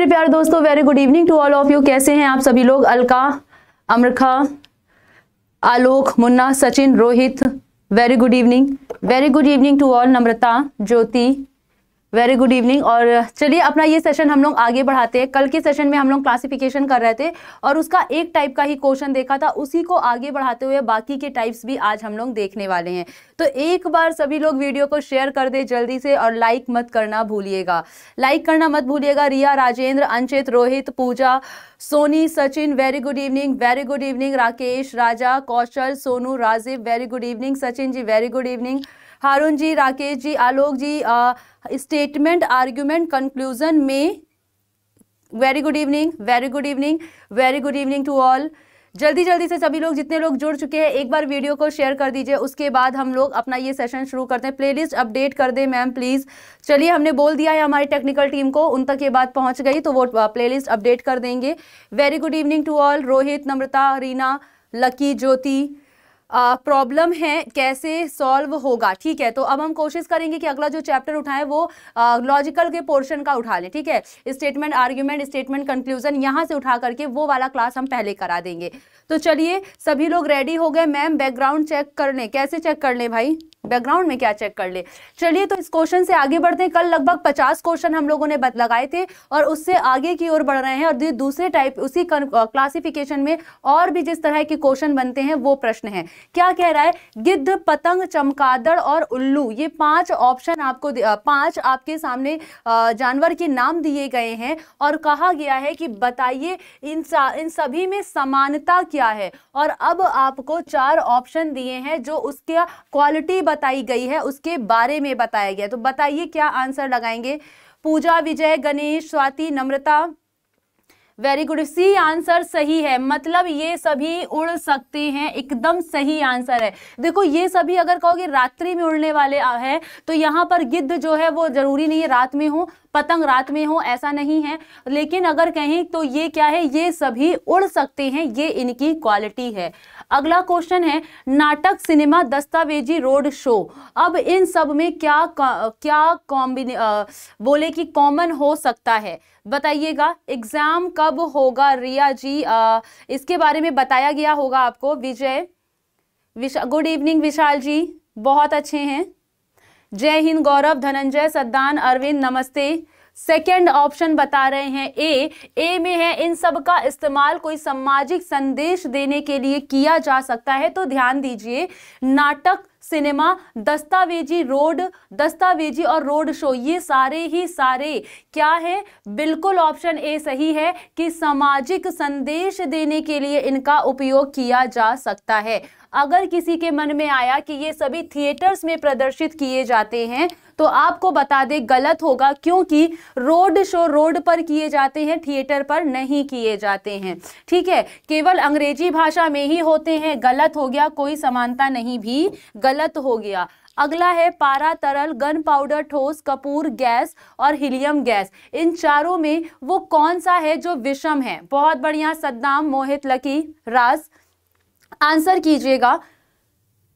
मेरे प्यारे दोस्तों very good evening to all of you कैसे हैं आप सभी लोग अलका अमरखा Alok Munna Sachin Rohit very good evening very good evening to all Namrata Jyoti very good evening और चलिए अपना ये सेशन हम लोग आगे बढ़ाते हैं कल के सेशन में हम लोग क्लासिफिकेशन कर रहे थे और उसका एक टाइप का ही क्वेश्चन देखा था उसी को आगे बढ़ाते हुए बाकी के टाइप्स भी आज हम लोग देखने वाले हैं तो एक बार सभी लोग वीडियो को शेयर कर दे जल्दी से और लाइक मत करना भूलिएगा लाइक करना मत भूलिएगा Riya Rajendra Anchit Rohit Pooja Soni Sachin very good evening very good evening Rakesh Raja Kaushal Sonu Rajiv very good evening Sachin ji very good evening Haroon ji Rakesh ji Alok ji statement argument conclusion में very good evening very good evening very good evening to all जल्दी जल्दी से सभी लोग जितने लोग जुड़ चुके हैं एक बार वीडियो को शेयर कर दीजिए उसके बाद हम लोग अपना ये सेशन शुरू करते हैं प्लेलिस्ट अपडेट कर दें मैम प्लीज़ चलिए हमने बोल दिया है हमारी टेक्निकल टीम को उन तक ये बात पहुंच गई तो वो प्लेलिस्ट अपडेट कर देंगे very good evening to all Rohit Namrata Reena Lucky Jyoti problem है कैसे सॉल्व होगा ठीक है तो अब हम कोशिश करेंगे कि अगला जो चैप्टर उठाएं वो लॉजिकल के पोर्शन का उठा लें ठीक है स्टेटमेंट आर्ग्यूमेंट स्टेटमेंट कंक्लूजन यहाँ से उठा करके वो वाला क्लास हम पहले करा देंगे तो चलिए सभी लोग रेडी हो गए मैम बैकग्राउंड चेक कर लें कैसे चेक कर लें भाई बैकग्राउंड में क्या चेक कर ले चलिए तो इस क्वेश्चन से आगे बढ़ते हैं कल लगभग पचास क्वेश्चन हम लोगों ने लगाए थे और उससे आगे की ओर बढ़ रहे हैं और दूसरे टाइप उसी क्लासिफिकेशन में और भी जिस तरह के क्वेश्चन बनते हैं वो प्रश्न है क्या कह रहा है गिद्ध पतंग चमकादड़ और उल्लू ये पांच ऑप्शन आपको पांच आपके सामने जानवर के नाम दिए गए हैं और कहा गया है कि बताइए इन इन सभी में समानता क्या है और अब आपको चार ऑप्शन दिए हैं जो उसके क्वालिटी बताई गई है उसके बारे में बताया गया तो बताइए क्या आंसर लगाएंगे Pooja Vijay Ganesh Swati Namrata very good C answer सही है मतलब ये सभी उड़ सकते हैं एकदम सही आंसर है देखो ये सभी अगर कहोगे रात्रि में उड़ने वाले हैं तो यहाँ पर गिद्ध जो है वो जरूरी नहीं है रात में हो पतंग रात में हो ऐसा नहीं है लेकिन अगर कहें तो ये क्या है ये सभी उड़ सकते हैं ये इनकी क्वालिटी है अगला क्वेश्चन है नाटक सिनेमा दस्तावेजी रोड शो अब इन सब में क्या क्या कॉम्बिने बोले कि कॉमन हो सकता है बताइएगा एग्ज़ाम कब होगा रिया जी आ, इसके बारे में बताया गया होगा आपको विजय विशा गुड इवनिंग विशाल जी बहुत अच्छे हैं जय हिंद गौरव धनंजय सद्दान अरविंद नमस्ते सेकेंड ऑप्शन बता रहे हैं ए ए में है इन सब का इस्तेमाल कोई सामाजिक संदेश देने के लिए किया जा सकता है तो ध्यान दीजिए नाटक सिनेमा दस्तावेजी रोड दस्तावेजी और रोड शो ये सारे ही सारे क्या है बिल्कुल ऑप्शन ए सही है कि सामाजिक संदेश देने के लिए इनका उपयोग किया जा सकता है अगर किसी के मन में आया कि ये सभी थिएटर्स में प्रदर्शित किए जाते हैं तो आपको बता दे गलत होगा क्योंकि रोड शो रोड पर किए जाते हैं थिएटर पर नहीं किए जाते हैं ठीक है केवल अंग्रेजी भाषा में ही होते हैं गलत हो गया कोई समानता नहीं भी गलत हो गया अगला है पारा तरल गन पाउडर ठोस कपूर गैस और हीलियम गैस इन चारों में वो कौन सा है जो विषम है बहुत बढ़िया सद्दाम मोहित लकी रास आंसर कीजिएगा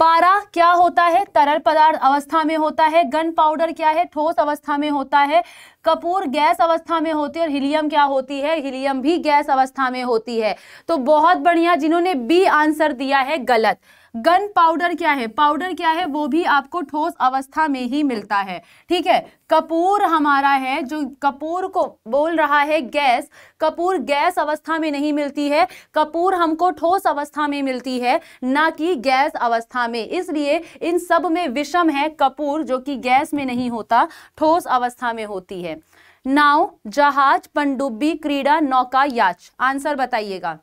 पारा क्या होता है तरल पदार्थ अवस्था में होता है गन पाउडर क्या है ठोस अवस्था में होता है कपूर गैस अवस्था में होती है और हीलियम क्या होती है हीलियम भी गैस अवस्था में होती है तो बहुत बढ़िया जिन्होंने बी आंसर दिया है गलत गन पाउडर क्या है पाउडर क्या है वो भी आपको ठोस अवस्था में ही मिलता है ठीक है कपूर हमारा है जो कपूर को बोल रहा है गैस कपूर गैस अवस्था में नहीं मिलती है कपूर हमको ठोस अवस्था में मिलती है ना कि गैस अवस्था में इसलिए इन सब में विषम है कपूर जो कि गैस में नहीं होता ठोस अवस्था में होती है नाव जहाज पनडुब्बी क्रीड़ा नौका याच आंसर बताइएगा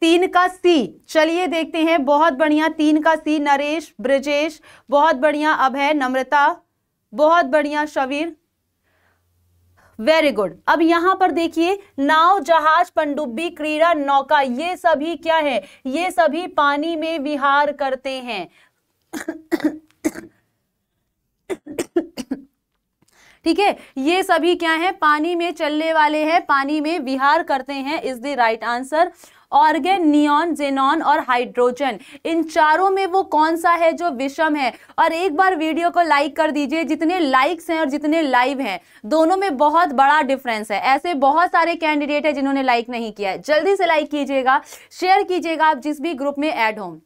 तीन का सी चलिए देखते हैं बहुत बढ़िया तीन का सी नरेश ब्रजेश बहुत बढ़िया अभय नम्रता बहुत बढ़िया शवीर वेरी गुड अब यहां पर देखिए नाव जहाज पंडुब्बी क्रीड़ा नौका ये सभी क्या है ये सभी पानी में विहार करते हैं ठीक है ये सभी क्या है पानी में चलने वाले हैं पानी में विहार करते हैं is the right answer argon neon xenon और हाइड्रोजन इन चारों में वो कौन सा है जो विषम है और एक बार वीडियो को लाइक कर दीजिए जितने लाइक्स हैं और जितने लाइव हैं दोनों में बहुत बड़ा डिफरेंस है ऐसे बहुत सारे कैंडिडेट हैं जिन्होंने लाइक नहीं किया है जल्दी से लाइक कीजिएगा शेयर कीजिएगा आप जिस भी ग्रुप में ऐड हों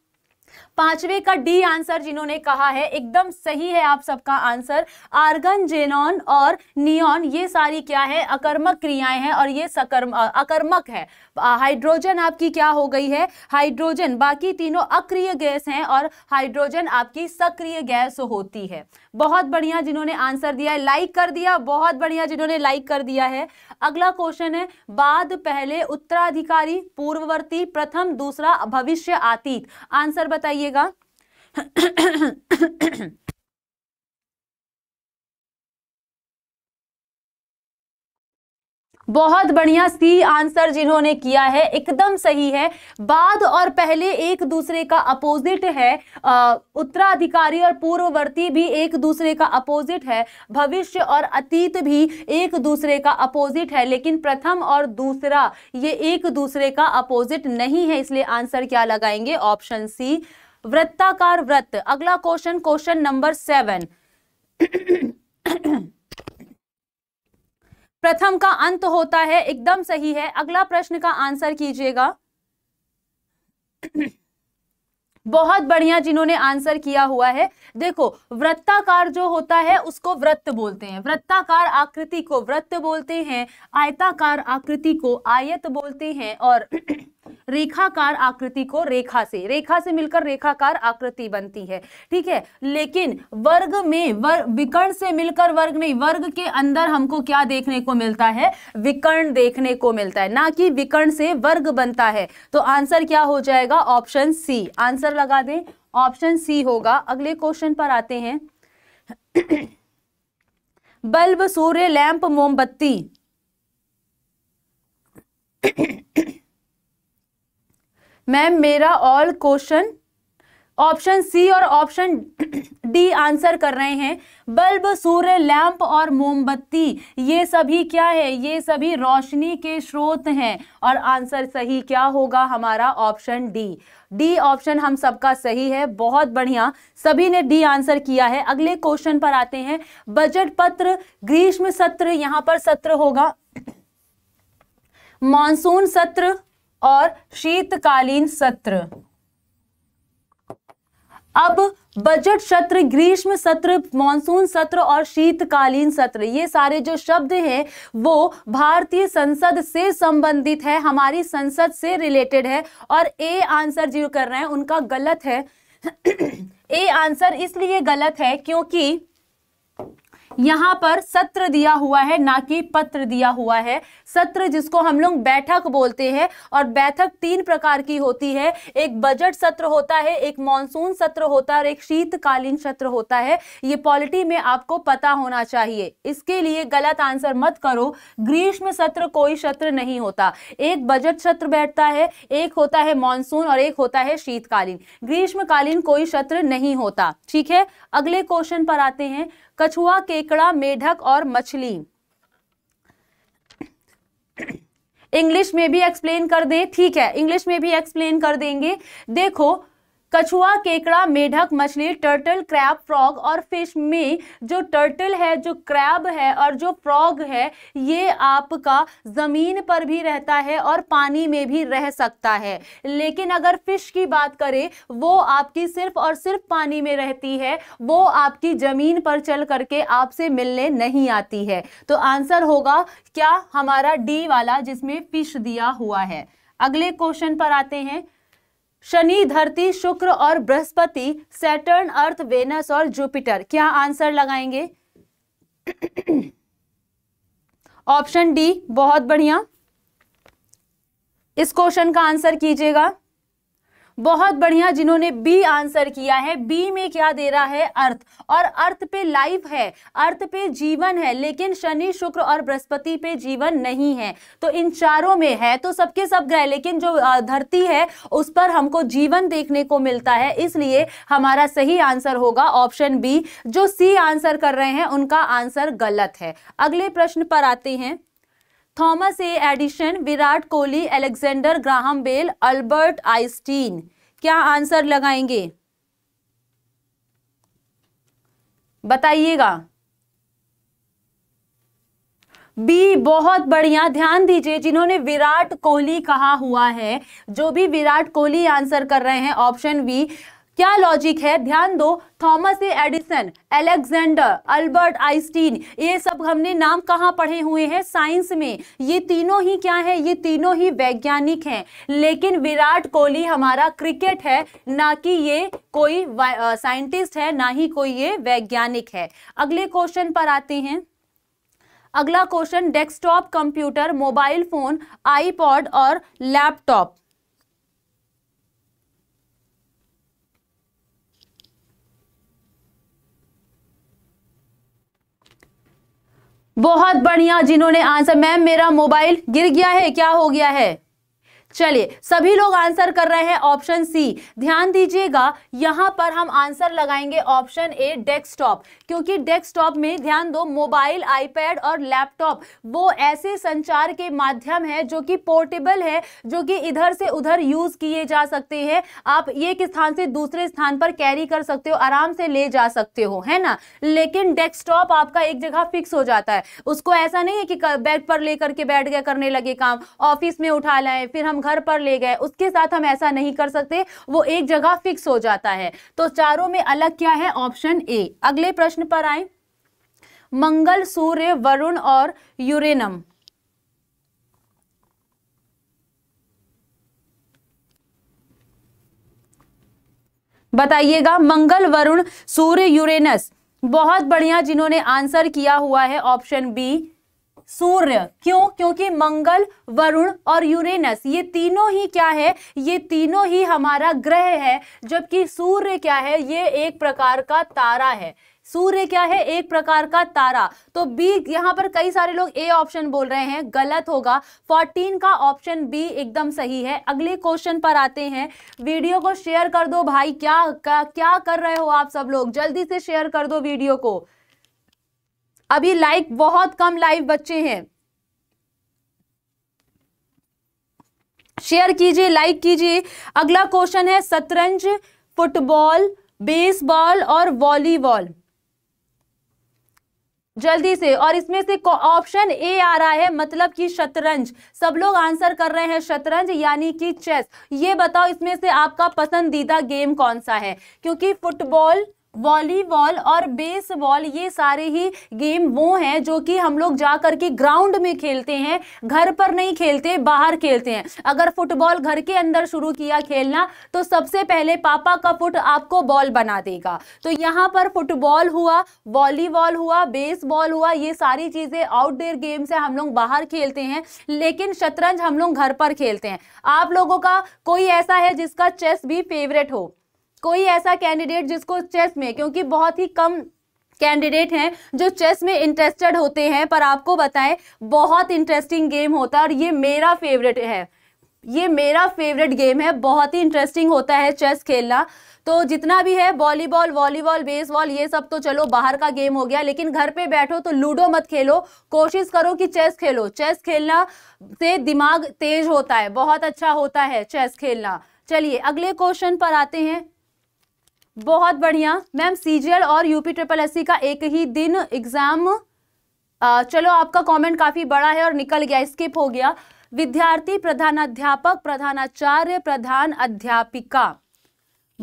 पांचवे का डी आंसर जिन्होंने कहा है एकदम सही है आप सबका आंसर आर्गन जेनॉन और नियॉन ये सारी क्या है अकर्मक क्रियाएं हैं और ये सकर्म अकर्मक है हाइड्रोजन आपकी क्या हो गई है हाइड्रोजन बाकी तीनों अक्रिय गैस हैं और हाइड्रोजन आपकी सक्रिय गैस होती है बहुत बढ़िया जिन्होंने आंसर दिया है लाइक कर दिया बहुत बढ़िया जिन्होंने लाइक कर दिया है अगला क्वेश्चन है बाद पहले उत्तराधिकारी पूर्ववर्ती प्रथम दूसरा भविष्य आतीत आंसर बताइएगा बहुत बढ़िया सी आंसर जिन्होंने किया है एकदम सही है बाद और पहले एक दूसरे का अपोजिट है उत्तराधिकारी और पूर्ववर्ती भी एक दूसरे का अपोजिट है भविष्य और अतीत भी एक दूसरे का अपोजिट है लेकिन प्रथम और दूसरा ये एक दूसरे का अपोजिट नहीं है इसलिए आंसर क्या लगाएंगे ऑप्शन सी वृत्ताकार व्रत अगला क्वेश्चन क्वेश्चन नंबर सेवन प्रथम का अंत होता है एकदम सही है अगला प्रश्न का आंसर कीजिएगा बहुत बढ़िया जिन्होंने आंसर किया हुआ है देखो वृत्ताकार जो होता है उसको वृत्त बोलते हैं वृत्ताकार आकृति को वृत्त बोलते हैं आयताकार आकृति को आयत बोलते हैं और रेखाकार आकृति को रेखा से रेखा से मिलकर रेखाकार आकृति बनती है ठीक है लेकिन वर्ग में वर, विकर्ण से मिलकर वर्ग नहीं वर्ग के अंदर हमको क्या देखने को मिलता है विकर्ण देखने को मिलता है ना कि विकर्ण से वर्ग बनता है तो आंसर क्या हो जाएगा ऑप्शन सी आंसर लगा दें ऑप्शन सी होगा अगले क्वेश्चन पर आते हैं बल्ब सूर्य लैंप मोमबत्ती मैम मेरा ऑल क्वेश्चन ऑप्शन सी और ऑप्शन डी आंसर कर रहे हैं बल्ब सूर्य लैंप और मोमबत्ती ये सभी क्या है ये सभी रोशनी के स्रोत हैं और आंसर सही क्या होगा हमारा ऑप्शन डी डी ऑप्शन हम सबका सही है बहुत बढ़िया सभी ने डी आंसर किया है अगले क्वेश्चन पर आते हैं बजट पत्र ग्रीष्म सत्र यहाँ पर सत्र होगा मानसून सत्र और शीतकालीन सत्र अब बजट सत्र ग्रीष्म सत्र मानसून सत्र और शीतकालीन सत्र ये सारे जो शब्द हैं वो भारतीय संसद से संबंधित है हमारी संसद से रिलेटेड है और ए आंसर जो कर रहे हैं उनका गलत है ए आंसर इसलिए गलत है क्योंकि यहाँ पर सत्र दिया हुआ है ना कि पत्र दिया हुआ है सत्र जिसको हम लोग बैठक बोलते हैं और बैठक तीन प्रकार की होती है एक बजट सत्र होता है एक मानसून सत्र होता है और एक शीतकालीन सत्र होता है ये पॉलिटी में आपको पता होना चाहिए इसके लिए गलत आंसर मत करो ग्रीष्म सत्र कोई सत्र नहीं होता एक बजट सत्र बैठता है एक होता है मानसून और एक होता है शीतकालीन ग्रीष्मकालीन कोई सत्र नहीं होता ठीक है अगले क्वेश्चन पर आते हैं कछुआ केकड़ा मेढक और मछली इंग्लिश में भी एक्सप्लेन कर दें ठीक है इंग्लिश में भी एक्सप्लेन कर देंगे देखो कछुआ केकड़ा मेढक मछली टर्टल क्रैब फ्रॉग और फिश में जो टर्टल है जो क्रैब है और जो फ्रॉग है ये आपका ज़मीन पर भी रहता है और पानी में भी रह सकता है लेकिन अगर फिश की बात करें वो आपकी सिर्फ और सिर्फ पानी में रहती है वो आपकी ज़मीन पर चल करके आपसे मिलने नहीं आती है तो आंसर होगा क्या हमारा डी वाला जिसमें फिश दिया हुआ है अगले क्वेश्चन पर आते हैं शनि धरती शुक्र और बृहस्पति सैटर्न अर्थ वेनस और जुपिटर क्या आंसर लगाएंगे ऑप्शन डी बहुत बढ़िया इस क्वेश्चन का आंसर कीजिएगा बहुत बढ़िया जिन्होंने बी आंसर किया है बी में क्या दे रहा है अर्थ और अर्थ पे लाइफ है अर्थ पे जीवन है लेकिन शनि शुक्र और बृहस्पति पे जीवन नहीं है तो इन चारों में है तो सबके सब ग्रह लेकिन जो धरती है उस पर हमको जीवन देखने को मिलता है इसलिए हमारा सही आंसर होगा ऑप्शन बी जो सी आंसर कर रहे हैं उनका आंसर गलत है अगले प्रश्न पर आते हैं Thomas A Edison Virat Kohli Alexander Graham Bell Albert Einstein क्या आंसर लगाएंगे बताइएगा बी बहुत बढ़िया ध्यान दीजिए जिन्होंने विराट कोहली कहा हुआ है जो भी विराट कोहली आंसर कर रहे हैं ऑप्शन बी क्या लॉजिक है ध्यान दो Thomas A Edison Alexander Albert Einstein ये सब हमने नाम कहाँ पढ़े हुए हैं साइंस में ये तीनों ही क्या है ये तीनों ही वैज्ञानिक हैं लेकिन विराट कोहली हमारा क्रिकेट है ना कि ये कोई साइंटिस्ट है ना ही कोई ये वैज्ञानिक है अगले क्वेश्चन पर आते हैं अगला question desktop computer mobile phone iPod और लैपटॉप बहुत बढ़िया जिन्होंने आंसर मैम मेरा मोबाइल गिर गया है क्या हो गया है चलिए सभी लोग आंसर कर रहे हैं ऑप्शन सी ध्यान दीजिएगा यहां पर हम आंसर लगाएंगे ऑप्शन ए डेस्कटॉप क्योंकि डेस्कटॉप में ध्यान दो मोबाइल आईपैड और लैपटॉप वो ऐसे संचार के माध्यम है जो कि पोर्टेबल है जो कि इधर से उधर यूज किए जा सकते हैं आप एक स्थान से दूसरे स्थान पर कैरी कर सकते हो आराम से ले जा सकते हो है ना लेकिन डेस्कटॉप आपका एक जगह फिक्स हो जाता है उसको ऐसा नहीं है कि बेड पर लेकर के बैठ गया करने लगे काम ऑफिस में उठा लाए फिर हम घर पर ले गए उसके साथ हम ऐसा नहीं कर सकते वो एक जगह फिक्स हो जाता है तो चारों में अलग क्या है ऑप्शन ए अगले प्रश्न पर आए मंगल सूर्य वरुण और यूरेनम बताइएगा मंगल वरुण सूर्य यूरेनस बहुत बढ़िया जिन्होंने आंसर किया हुआ है ऑप्शन बी सूर्य क्यों क्योंकि मंगल वरुण और यूरेनस ये तीनों ही क्या है ये तीनों ही हमारा ग्रह है जबकि सूर्य क्या है ये एक प्रकार का तारा है सूर्य क्या है एक प्रकार का तारा तो बी यहाँ पर कई सारे लोग ए ऑप्शन बोल रहे हैं गलत होगा 14 का ऑप्शन बी एकदम सही है अगले क्वेश्चन पर आते हैं वीडियो को शेयर कर दो भाई क्या क्या, क्या कर रहे हो आप सब लोग जल्दी से शेयर कर दो वीडियो को अभी लाइक बहुत कम लाइव बच्चे हैं शेयर कीजिए लाइक कीजिए अगला क्वेश्चन है शतरंज फुटबॉल बेसबॉल और वॉलीबॉल जल्दी से और इसमें से ऑप्शन ए आ रहा है मतलब कि शतरंज सब लोग आंसर कर रहे हैं शतरंज यानी कि चेस ये बताओ इसमें से आपका पसंदीदा गेम कौन सा है क्योंकि फुटबॉल वॉलीबॉल और बेसबॉल ये सारे ही गेम वो हैं जो कि हम लोग जा कर के ग्राउंड में खेलते हैं घर पर नहीं खेलते बाहर खेलते हैं अगर फुटबॉल घर के अंदर शुरू किया खेलना तो सबसे पहले पापा का फुट आपको बॉल बना देगा तो यहाँ पर फुटबॉल हुआ वॉलीबॉल हुआ बेसबॉल हुआ ये सारी चीज़ें आउटडोर गेम्स हैं हम लोग बाहर खेलते हैं लेकिन शतरंज हम लोग घर पर खेलते हैं आप लोगों का कोई ऐसा है जिसका चेस भी फेवरेट हो कोई ऐसा कैंडिडेट जिसको चेस में क्योंकि बहुत ही कम कैंडिडेट हैं जो चेस में इंटरेस्टेड होते हैं पर आपको बताएं बहुत इंटरेस्टिंग गेम होता है और ये मेरा फेवरेट है ये मेरा फेवरेट गेम है बहुत ही इंटरेस्टिंग होता है चेस खेलना तो जितना भी है वॉलीबॉल वॉलीबॉल बेसबॉल ये सब तो चलो बाहर का गेम हो गया लेकिन घर पे बैठो तो लूडो मत खेलो कोशिश करो कि चेस खेलो चेस खेलना से दिमाग तेज होता है बहुत अच्छा होता है चेस खेलना चलिए अगले क्वेश्चन पर आते हैं बहुत बढ़िया मैम सीजीएल और यूपी ट्रिपल एससी का एक ही दिन एग्जाम चलो आपका कमेंट काफी बड़ा है और निकल गया स्किप हो गया विद्यार्थी प्रधानाध्यापक प्रधानाचार्य प्रधान अध्यापिका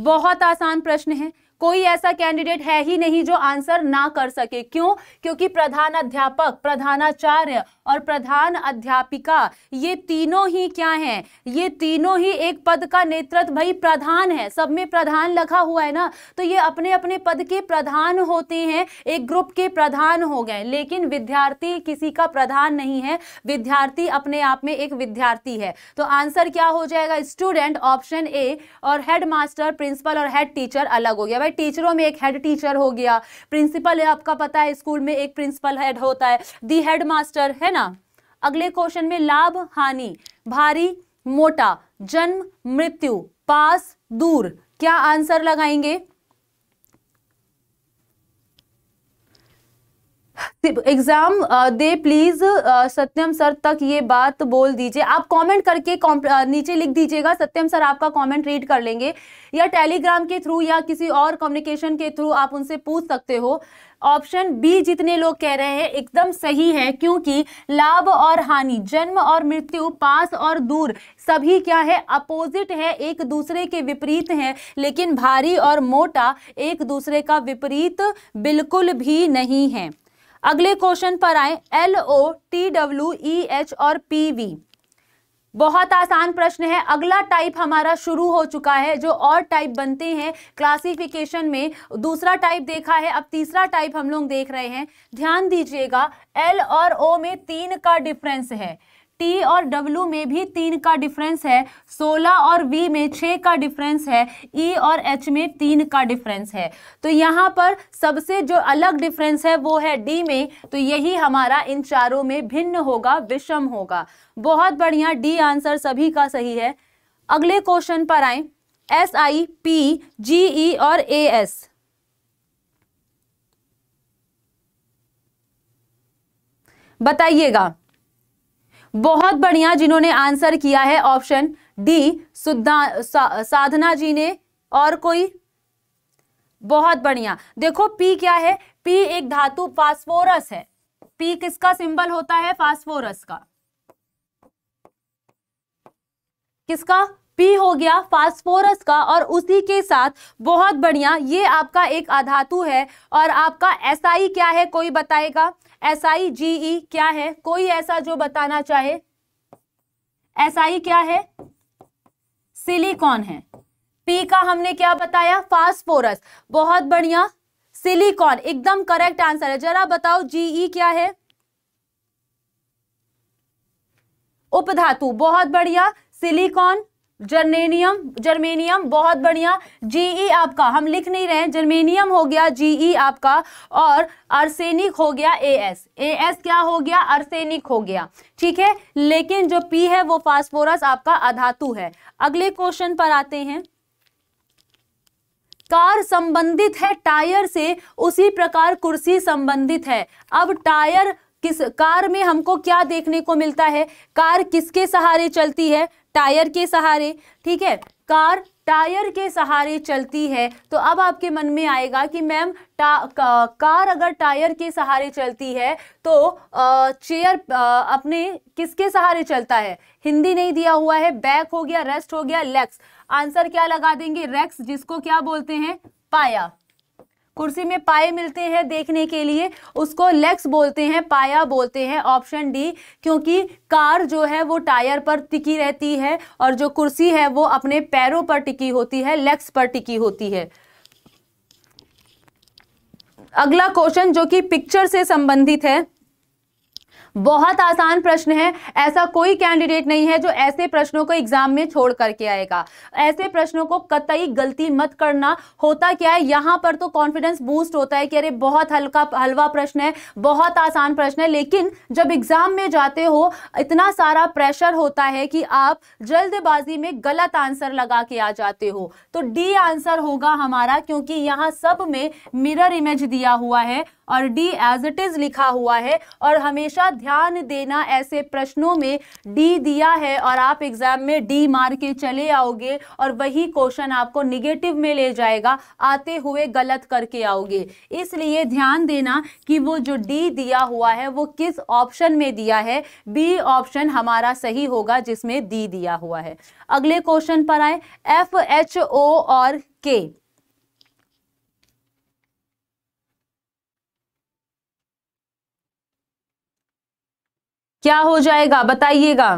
बहुत आसान प्रश्न है कोई ऐसा कैंडिडेट है ही नहीं जो आंसर ना कर सके क्यों क्योंकि प्रधान अध्यापक प्रधानाचार्य और प्रधान अध्यापिका ये तीनों ही क्या हैं ये तीनों ही एक पद का नेतृत्व भाई प्रधान है सब में प्रधान लिखा हुआ है ना तो ये अपने अपने पद के प्रधान होते हैं एक ग्रुप के प्रधान हो गए लेकिन विद्यार्थी किसी का प्रधान नहीं है विद्यार्थी अपने आप में एक विद्यार्थी है तो आंसर क्या हो जाएगा स्टूडेंट ऑप्शन ए और हेड मास्टर प्रिंसिपल और हेड टीचर अलग हो गया भाई भाई टीचरों में एक हेड टीचर हो गया प्रिंसिपल है आपका पता है स्कूल में एक प्रिंसिपल हेड होता है दी हेड मास्टर है ना अगले क्वेश्चन में लाभ हानि भारी मोटा जन्म मृत्यु पास दूर क्या आंसर लगाएंगे एग्जाम दे प्लीज सत्यम सर तक ये बात बोल दीजिए आप कमेंट करके नीचे लिख दीजिएगा सत्यम सर आपका कमेंट रीड कर लेंगे या टेलीग्राम के थ्रू या किसी और कम्युनिकेशन के थ्रू आप उनसे पूछ सकते हो ऑप्शन बी जितने लोग कह रहे हैं एकदम सही है क्योंकि लाभ और हानि जन्म और मृत्यु पास और दूर सभी क्या है अपोजिट है एक दूसरे के विपरीत हैं लेकिन भारी और मोटा एक दूसरे का विपरीत बिल्कुल भी नहीं है अगले क्वेश्चन पर आए L O T W E H और पी वी बहुत आसान प्रश्न है अगला टाइप हमारा शुरू हो चुका है जो और टाइप बनते हैं क्लासिफिकेशन में दूसरा टाइप देखा है अब तीसरा टाइप हम लोग देख रहे हैं ध्यान दीजिएगा एल और ओ में तीन का डिफरेंस है टी और डब्ल्यू में भी तीन का डिफरेंस है सोलह और वी में छः का डिफरेंस है ई e और एच में तीन का डिफरेंस है तो यहाँ पर सबसे जो अलग डिफरेंस है वो है डी में तो यही हमारा इन चारों में भिन्न होगा विषम होगा बहुत बढ़िया डी आंसर सभी का सही है अगले क्वेश्चन पर आए एस आई पी जी ई और ए एस बताइएगा बहुत बढ़िया जिन्होंने आंसर किया है ऑप्शन डी सुधा सा, साधना जी ने और कोई बहुत बढ़िया देखो पी क्या है पी एक धातु फास्फोरस है पी किसका सिंबल होता है फास्फोरस का किसका पी हो गया फास्फोरस का और उसी के साथ बहुत बढ़िया ये आपका एक अधातु है और आपका एसआई क्या है कोई बताएगा एस आई जी ई क्या है कोई ऐसा जो बताना चाहे एस आई क्या है सिलिकॉन है पी का हमने क्या बताया फास्फोरस बहुत बढ़िया सिलिकॉन एकदम करेक्ट आंसर है जरा बताओ जीई e क्या है उपधातु बहुत बढ़िया सिलिकॉन जर्मेनियम जर्मेनियम बहुत बढ़िया जीई e आपका हम लिख नहीं रहे हैं जर्मेनियम हो गया जीई e आपका और अर्सेनिक हो गया एएस एएस क्या हो गया अर्सेनिक हो गया ठीक है लेकिन जो पी है वो फास्फोरस आपका अधातु है अगले क्वेश्चन पर आते हैं कार संबंधित है टायर से उसी प्रकार कुर्सी संबंधित है अब टायर किस कार में हमको क्या देखने को मिलता है कार किसके सहारे चलती है टायर के सहारे ठीक है कार टायर के सहारे चलती है तो अब आपके मन में आएगा कि मैम कार अगर टायर के सहारे चलती है तो चेयर अपने किसके सहारे चलता है हिंदी नहीं दिया हुआ है बैक हो गया रेस्ट हो गया लेग्स आंसर क्या लगा देंगे रेक्स जिसको क्या बोलते हैं पाया कुर्सी में पाए मिलते हैं देखने के लिए उसको लेग्स बोलते हैं पाया बोलते हैं ऑप्शन डी क्योंकि कार जो है वो टायर पर टिकी रहती है और जो कुर्सी है वो अपने पैरों पर टिकी होती है लेग्स पर टिकी होती है अगला क्वेश्चन जो कि पिक्चर से संबंधित है बहुत आसान प्रश्न है ऐसा कोई कैंडिडेट नहीं है जो ऐसे प्रश्नों को एग्जाम में छोड़ करके आएगा ऐसे प्रश्नों को कतई गलती मत करना होता क्या है यहां पर तो कॉन्फिडेंस बूस्ट होता है कि अरे बहुत हल्का हलवा प्रश्न है बहुत आसान प्रश्न है लेकिन जब एग्जाम में जाते हो इतना सारा प्रेशर होता है कि आप जल्दबाजी में गलत आंसर लगा के आ जाते हो तो डी आंसर होगा हमारा क्योंकि यहाँ सब में मिरर इमेज दिया हुआ है और डी एज इट इज़ लिखा हुआ है और हमेशा ध्यान देना ऐसे प्रश्नों में डी दिया है और आप एग्ज़ाम में डी मार के चले आओगे और वही क्वेश्चन आपको निगेटिव में ले जाएगा आते हुए गलत करके आओगे इसलिए ध्यान देना कि वो जो डी दिया हुआ है वो किस ऑप्शन में दिया है बी ऑप्शन हमारा सही होगा जिसमें डी दिया हुआ है अगले क्वेश्चन पर आए एफ एच ओ और के क्या हो जाएगा बताइएगा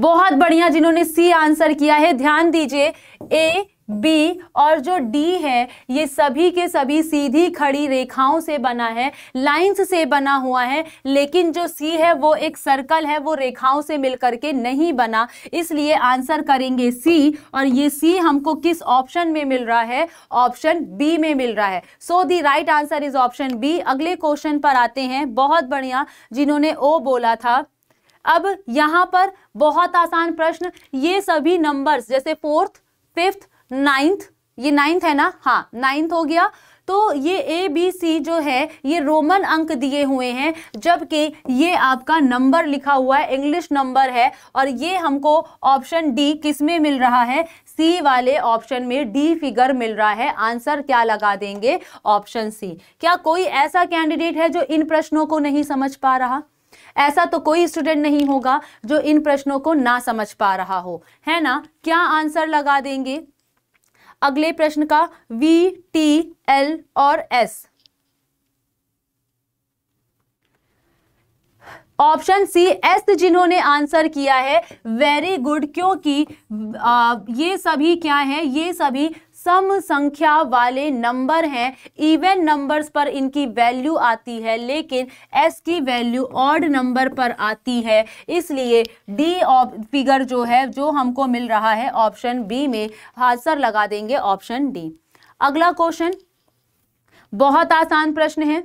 बहुत बढ़िया जिन्होंने सी आंसर किया है ध्यान दीजिए ए बी और जो डी है ये सभी के सभी सीधी खड़ी रेखाओं से बना है लाइंस से बना हुआ है लेकिन जो सी है वो एक सर्कल है वो रेखाओं से मिलकर के नहीं बना इसलिए आंसर करेंगे सी और ये सी हमको किस ऑप्शन में मिल रहा है ऑप्शन बी में मिल रहा है so the right answer is option B अगले क्वेश्चन पर आते हैं बहुत बढ़िया जिन्होंने ओ बोला था अब यहाँ पर बहुत आसान प्रश्न ये सभी नंबर्स जैसे फोर्थ फिफ्थ नाइन्थ ये नाइन्थ है ना हाँ नाइन्थ हो गया तो ये ए बी सी जो है ये रोमन अंक दिए हुए हैं जबकि ये आपका नंबर लिखा हुआ है इंग्लिश नंबर है और ये हमको ऑप्शन डी किस में मिल रहा है सी वाले ऑप्शन में डी फिगर मिल रहा है आंसर क्या लगा देंगे ऑप्शन सी क्या कोई ऐसा कैंडिडेट है जो इन प्रश्नों को नहीं समझ पा रहा ऐसा तो कोई स्टूडेंट नहीं होगा जो इन प्रश्नों को ना समझ पा रहा हो है ना क्या आंसर लगा देंगे अगले प्रश्न का वी टी एल और एस ऑप्शन सी एस जिन्होंने आंसर किया है वेरी गुड क्योंकि आ, ये सभी क्या है ये सभी सम संख्या वाले नंबर हैं इवन नंबर्स पर इनकी वैल्यू आती है लेकिन एस की वैल्यू ऑड नंबर पर आती है इसलिए डी फिगर जो है जो हमको मिल रहा है ऑप्शन बी में हादसर लगा देंगे ऑप्शन डी अगला क्वेश्चन बहुत आसान प्रश्न है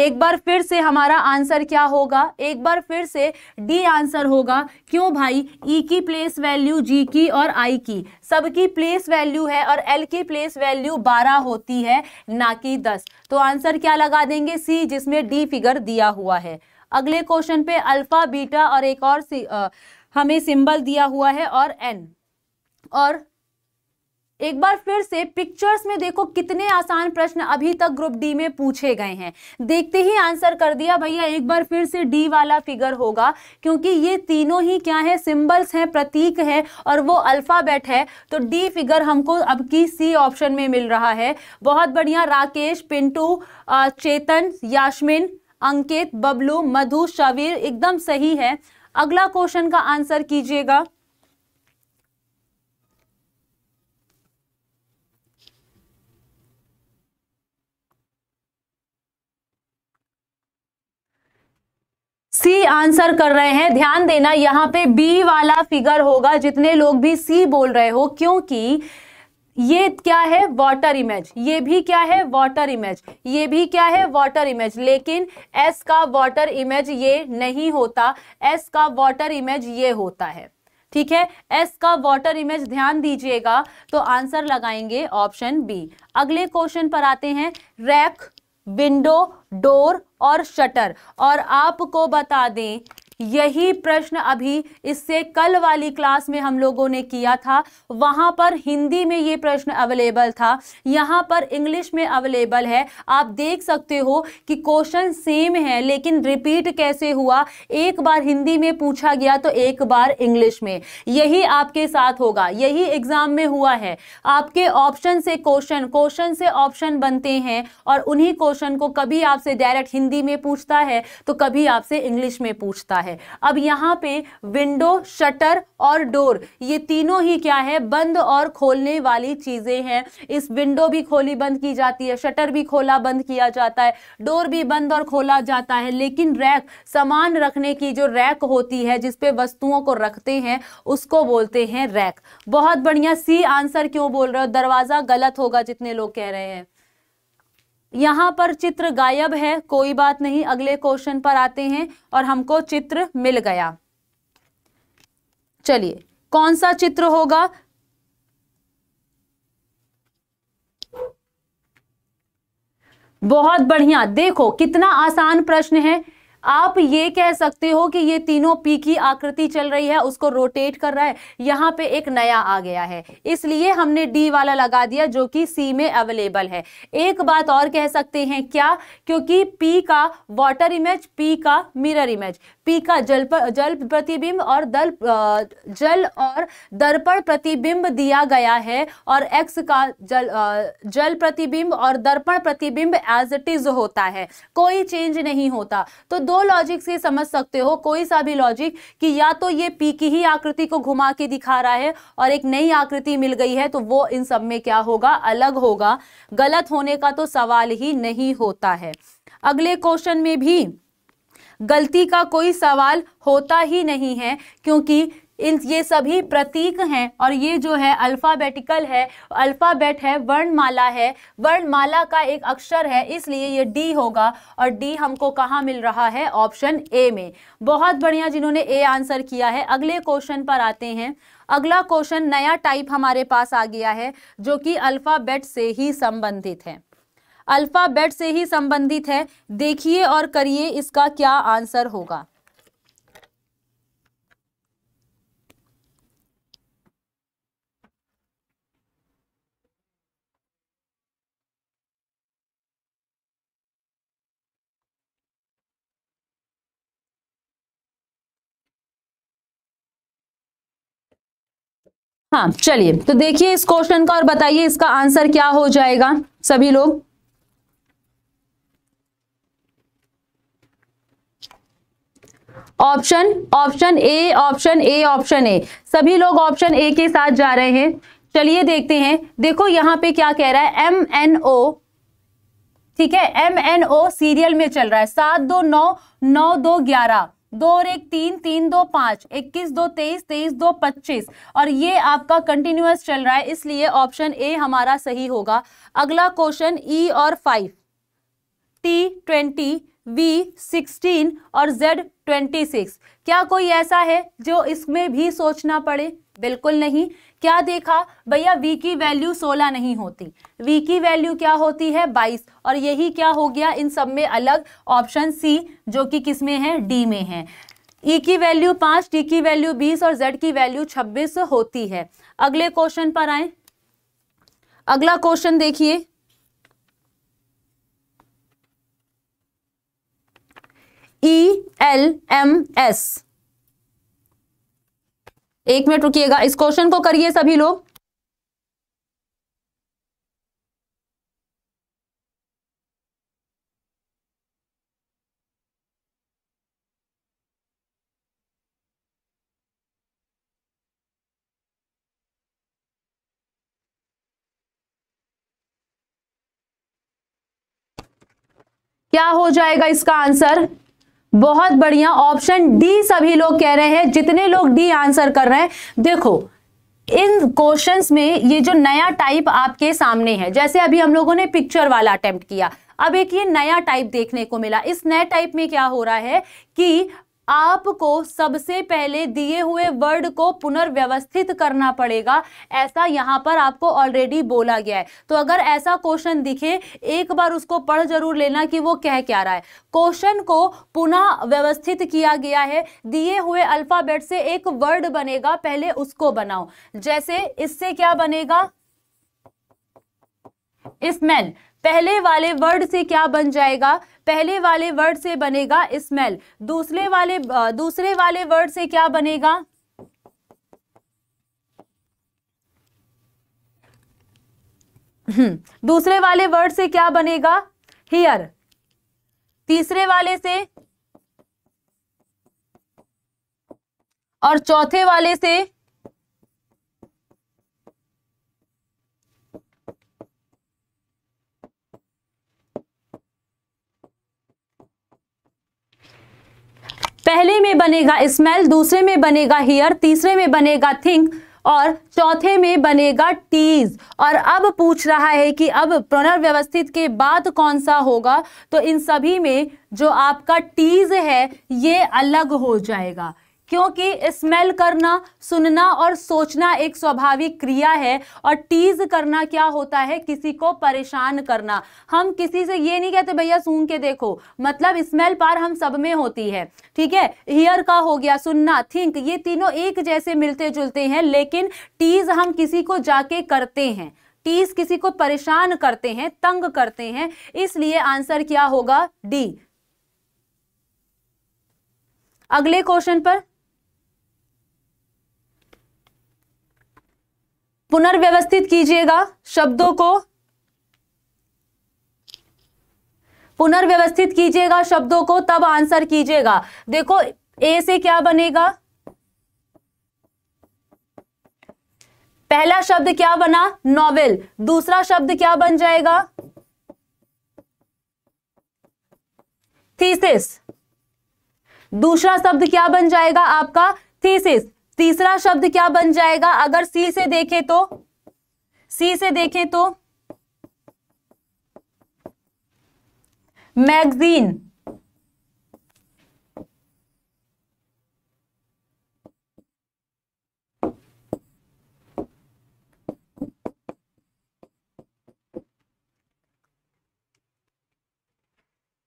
एक बार फिर से हमारा आंसर क्या होगा एक बार फिर से डी आंसर होगा क्यों भाई ई e की प्लेस वैल्यू जी की और आई की सबकी प्लेस वैल्यू है और एल की प्लेस वैल्यू बारह होती है ना कि दस तो आंसर क्या लगा देंगे सी जिसमें डी फिगर दिया हुआ है अगले क्वेश्चन पे अल्फा बीटा और एक और सी, आ, हमें सिंबल दिया हुआ है और एन और एक बार फिर से पिक्चर्स में देखो कितने आसान प्रश्न अभी तक ग्रुप डी में पूछे गए हैं देखते ही आंसर कर दिया भैया एक बार फिर से डी वाला फिगर होगा क्योंकि ये तीनों ही क्या है सिंबल्स हैं प्रतीक है और वो अल्फ़ाबेट है तो डी फिगर हमको अब की सी ऑप्शन में मिल रहा है बहुत बढ़िया राकेश पिंटू चेतन याशमिन अंकित बबलू मधु शवीर एकदम सही है अगला क्वेश्चन का आंसर कीजिएगा आंसर कर रहे हैं ध्यान देना यहां पे बी वाला फिगर होगा जितने लोग भी सी बोल रहे हो क्योंकि ये क्या है वाटर इमेज ये भी क्या है वाटर इमेज ये भी क्या है वाटर इमेज लेकिन एस का वाटर इमेज ये नहीं होता एस का वाटर इमेज ये होता है ठीक है एस का वाटर इमेज ध्यान दीजिएगा तो आंसर लगाएंगे ऑप्शन बी अगले क्वेश्चन पर आते हैं रैक विंडो डोर और शटर और आपको बता दें यही प्रश्न अभी इससे कल वाली क्लास में हम लोगों ने किया था वहाँ पर हिंदी में ये प्रश्न अवेलेबल था यहाँ पर इंग्लिश में अवेलेबल है आप देख सकते हो कि क्वेश्चन सेम है लेकिन रिपीट कैसे हुआ एक बार हिंदी में पूछा गया तो एक बार इंग्लिश में यही आपके साथ होगा यही एग्ज़ाम में हुआ है आपके ऑप्शन से क्वेश्चन क्वेश्चन से ऑप्शन बनते हैं और उन्हीं क्वेश्चन को कभी आपसे डायरेक्ट हिंदी में पूछता है तो कभी आपसे इंग्लिश में पूछता है है अब यहाँ पे विंडो शटर और डोर ये तीनों ही क्या है बंद और खोलने वाली चीज़ें हैं इस विंडो भी खोली बंद की जाती है शटर भी खोला बंद किया जाता है डोर भी बंद और खोला जाता है लेकिन रैक सामान रखने की जो रैक होती है जिसपे वस्तुओं को रखते हैं उसको बोलते हैं रैक बहुत बढ़िया सी आंसर क्यों बोल रहे हो दरवाज़ा गलत होगा जितने लोग कह रहे हैं यहाँ पर चित्र गायब है कोई बात नहीं अगले क्वेश्चन पर आते हैं और हमको चित्र मिल गया चलिए कौन सा चित्र होगा बहुत बढ़िया देखो कितना आसान प्रश्न है आप ये कह सकते हो कि ये तीनों पी की आकृति चल रही है उसको रोटेट कर रहा है यहाँ पे एक नया आ गया है इसलिए हमने डी वाला लगा दिया जो कि सी में अवेलेबल है एक बात और कह सकते हैं क्या क्योंकि पी का वाटर इमेज पी का मिरर इमेज पी का जल पर जल प्रतिबिंब और दल जल और दर्पण प्रतिबिंब दिया गया है और एक्स का जल जल प्रतिबिंब और दर्पण प्रतिबिंब एज इट इज होता है कोई चेंज नहीं होता तो दो लॉजिक से समझ सकते हो कोई सा भी लॉजिक कि या तो ये पी की ही आकृति को घुमा के दिखा रहा है और एक नई आकृति मिल गई है तो वो इन सब में क्या होगा अलग होगा गलत होने का तो सवाल ही नहीं होता है अगले क्वेश्चन में भी गलती का कोई सवाल होता ही नहीं है क्योंकि इन ये सभी प्रतीक हैं और ये जो है अल्फ़ाबेटिकल है अल्फ़ाबेट है वर्णमाला है वर्णमाला का एक अक्षर है इसलिए ये डी होगा और डी हमको कहाँ मिल रहा है ऑप्शन ए में बहुत बढ़िया जिन्होंने ए आंसर किया है अगले क्वेश्चन पर आते हैं अगला क्वेश्चन नया टाइप हमारे पास आ गया है जो कि अल्फ़ाबेट से ही संबंधित है अल्फ़ाबेट से ही संबंधित है देखिए और करिए इसका क्या आंसर होगा हाँ चलिए तो देखिए इस क्वेश्चन का और बताइए इसका आंसर क्या हो जाएगा सभी लोग option option A option A option A सभी लोग ऑप्शन ए के साथ जा रहे हैं चलिए देखते हैं देखो यहाँ पे क्या कह रहा है एम एन ओ ठीक है एम एन ओ सीरियल में चल रहा है सात दो नौ नौ दो ग्यारह दो और एक तीन तीन दो पांच इक्कीस दो तेईस तेईस दो पच्चीस और ये आपका कंटिन्यूस चल रहा है इसलिए ऑप्शन ए हमारा सही होगा अगला क्वेश्चन ई e और five T twenty V sixteen और जेड ट्वेंटी सिक्स क्या कोई ऐसा है जो इसमें भी सोचना पड़े बिल्कुल नहीं क्या देखा भैया वी की वैल्यू सोलह नहीं होती वी की वैल्यू क्या होती है बाईस और यही क्या हो गया इन सब में अलग ऑप्शन सी जो कि किस में है डी में है ई e की वैल्यू पाँच टी की वैल्यू बीस और जेड की वैल्यू छब्बीस होती है अगले क्वेश्चन पर आए अगला क्वेश्चन देखिए ई एल एम एस एक मिनट रुकिएगा इस क्वेश्चन को करिए सभी लोग क्या हो जाएगा इसका आंसर बहुत बढ़िया ऑप्शन डी सभी लोग कह रहे हैं जितने लोग डी आंसर कर रहे हैं देखो इन क्वेश्चंस में ये जो नया टाइप आपके सामने है जैसे अभी हम लोगों ने पिक्चर वाला अटेम्प्ट किया अब एक ये नया टाइप देखने को मिला इस नए टाइप में क्या हो रहा है कि आपको सबसे पहले दिए हुए वर्ड को पुनर्व्यवस्थित करना पड़ेगा ऐसा यहाँ पर आपको ऑलरेडी बोला गया है तो अगर ऐसा क्वेश्चन दिखे एक बार उसको पढ़ जरूर लेना कि वो कह क्या रहा है क्वेश्चन को पुनः व्यवस्थित किया गया है दिए हुए अल्फाबेट से एक वर्ड बनेगा पहले उसको बनाओ जैसे इससे क्या बनेगा स्मेल पहले वाले वर्ड से क्या बन जाएगा पहले वाले वर्ड से बनेगा स्मेल दूसरे वाले दूसरे वाले वर्ड से क्या बनेगा हम्म, दूसरे वाले वर्ड से क्या बनेगा हियर तीसरे वाले से और चौथे वाले से पहले में बनेगा स्मेल दूसरे में बनेगा हियर तीसरे में बनेगा थिंक और चौथे में बनेगा टीज और अब पूछ रहा है कि अब पुनर्व्यवस्थित के बाद कौन सा होगा तो इन सभी में जो आपका टीज है ये अलग हो जाएगा क्योंकि स्मेल करना सुनना और सोचना एक स्वाभाविक क्रिया है और टीज करना क्या होता है किसी को परेशान करना हम किसी से ये नहीं कहते भैया सूंघ के देखो मतलब स्मेल पार हम सब में होती है ठीक है हियर का हो गया सुनना थिंक ये तीनों एक जैसे मिलते जुलते हैं लेकिन टीज हम किसी को जाके करते हैं टीज किसी को परेशान करते हैं तंग करते हैं इसलिए आंसर क्या होगा डी अगले क्वेश्चन पर पुनर्व्यवस्थित कीजिएगा शब्दों को पुनर्व्यवस्थित कीजिएगा शब्दों को तब आंसर कीजिएगा देखो ए से क्या बनेगा पहला शब्द क्या बना नॉवेल दूसरा शब्द क्या बन जाएगा थीसिस दूसरा शब्द क्या बन जाएगा आपका थीसिस तीसरा शब्द क्या बन जाएगा अगर सी से देखें तो सी से देखें तो मैगजीन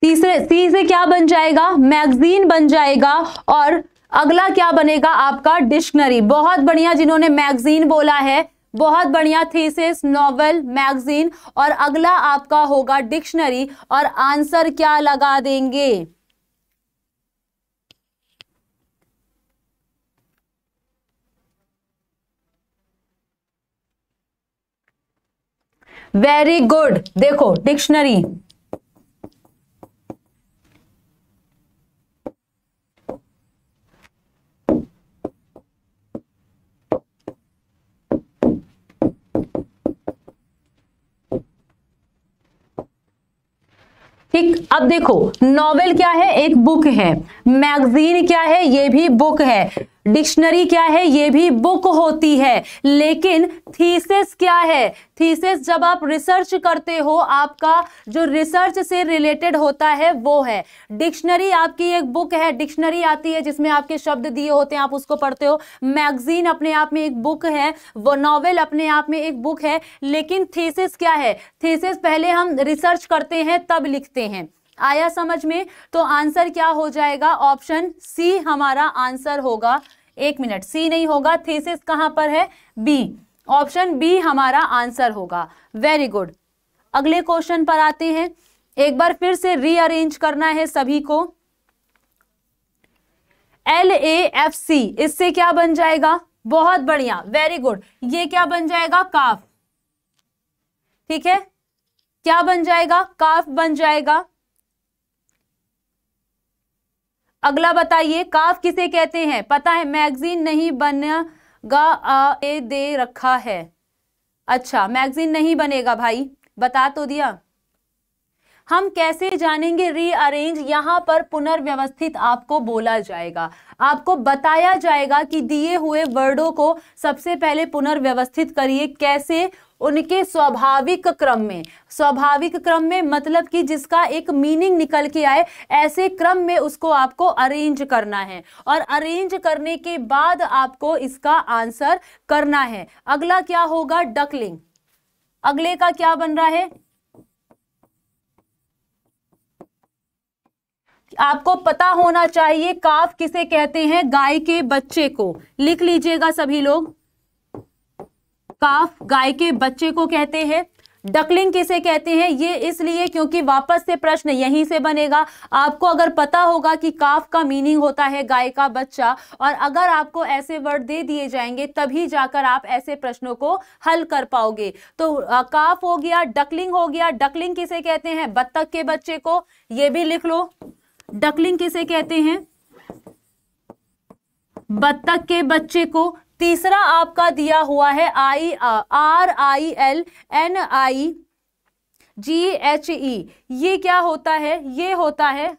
तीसरे सी से क्या बन जाएगा मैगजीन बन जाएगा और अगला क्या बनेगा आपका डिक्शनरी बहुत बढ़िया जिन्होंने मैगजीन बोला है बहुत बढ़िया थीसिस नॉवल मैगजीन और अगला आपका होगा डिक्शनरी और आंसर क्या लगा देंगे वेरी गुड देखो डिक्शनरी ठीक अब देखो नॉवेल क्या है एक बुक है मैगजीन क्या है ये भी बुक है डिक्शनरी क्या है ये भी बुक होती है लेकिन थीसिस क्या है थीसिस जब आप रिसर्च करते हो आपका जो रिसर्च से रिलेटेड होता है वो है डिक्शनरी आपकी एक बुक है डिक्शनरी आती है जिसमें आपके शब्द दिए होते हैं आप उसको पढ़ते हो मैगजीन अपने आप में एक बुक है वो नॉवेल अपने आप में एक बुक है लेकिन थीसिस क्या है थीसिस पहले हम रिसर्च करते हैं तब लिखते हैं आया समझ में तो आंसर क्या हो जाएगा ऑप्शन सी हमारा आंसर होगा एक मिनट सी नहीं होगा थीसिस कहां पर है बी ऑप्शन बी हमारा आंसर होगा वेरी गुड अगले क्वेश्चन पर आते हैं एक बार फिर से रीअरेंज करना है सभी को एल ए एफ सी इससे क्या बन जाएगा बहुत बढ़िया वेरी गुड ये क्या बन जाएगा काफ ठीक है क्या बन जाएगा काफ बन जाएगा अगला बताइए काफ किसे कहते हैं पता है मैगजीन नहीं बनेगा आ ए दे रखा है अच्छा मैगजीन नहीं बनेगा भाई बता तो दिया हम कैसे जानेंगे रीअरेंज यहां पर पुनर्व्यवस्थित आपको बोला जाएगा आपको बताया जाएगा कि दिए हुए वर्डों को सबसे पहले पुनर्व्यवस्थित करिए कैसे उनके स्वाभाविक क्रम में स्वाभाविक क्रम में मतलब कि जिसका एक मीनिंग निकल के आए ऐसे क्रम में उसको आपको अरेंज करना है और अरेंज करने के बाद आपको इसका आंसर करना है अगला क्या होगा डकलिंग अगले का क्या बन रहा है आपको पता होना चाहिए काफ किसे कहते हैं गाय के बच्चे को लिख लीजिएगा सभी लोग काफ गाय के बच्चे को कहते हैं डकलिंग किसे कहते हैं ये इसलिए क्योंकि वापस से प्रश्न यहीं से बनेगा आपको अगर पता होगा कि काफ का मीनिंग होता है गाय का बच्चा और अगर आपको ऐसे वर्ड दे दिए जाएंगे तभी जाकर आप ऐसे प्रश्नों को हल कर पाओगे तो आ, काफ हो गया डकलिंग हो गया डकलिंग किसे कहते हैं बत्तख के बच्चे को ये भी लिख लो डकलिंग किसे कहते हैं बत्तख के बच्चे को तीसरा आपका दिया हुआ है I R I L N I G H E ये क्या होता है ये होता है